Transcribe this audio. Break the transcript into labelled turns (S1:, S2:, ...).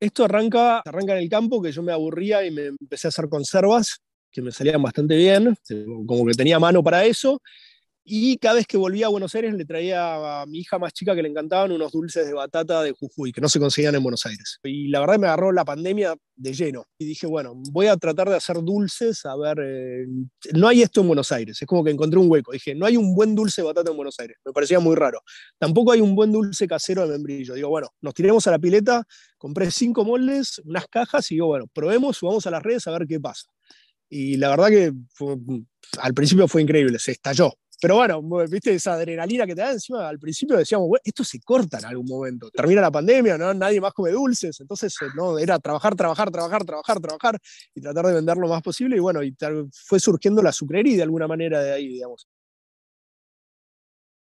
S1: Esto arranca, arranca en el campo, que yo me aburría y me empecé a hacer conservas, que me salían bastante bien, como que tenía mano para eso, y cada vez que volvía a Buenos Aires le traía a mi hija más chica que le encantaban unos dulces de batata de Jujuy, que no se conseguían en Buenos Aires. Y la verdad me agarró la pandemia de lleno. Y dije, bueno, voy a tratar de hacer dulces, a ver, eh, no hay esto en Buenos Aires. Es como que encontré un hueco. Dije, no hay un buen dulce de batata en Buenos Aires. Me parecía muy raro. Tampoco hay un buen dulce casero de membrillo. Digo, bueno, nos tiremos a la pileta, compré cinco moldes, unas cajas y digo, bueno, probemos, subamos a las redes a ver qué pasa. Y la verdad que al principio fue increíble, se estalló pero bueno, viste esa adrenalina que te da encima. Al principio decíamos, esto se corta en algún momento. Termina la pandemia, ¿no? nadie más come dulces. Entonces, eh, no, era trabajar, trabajar, trabajar, trabajar, trabajar y tratar de vender lo más posible. Y bueno, y fue surgiendo la sucrería de alguna manera de ahí, digamos.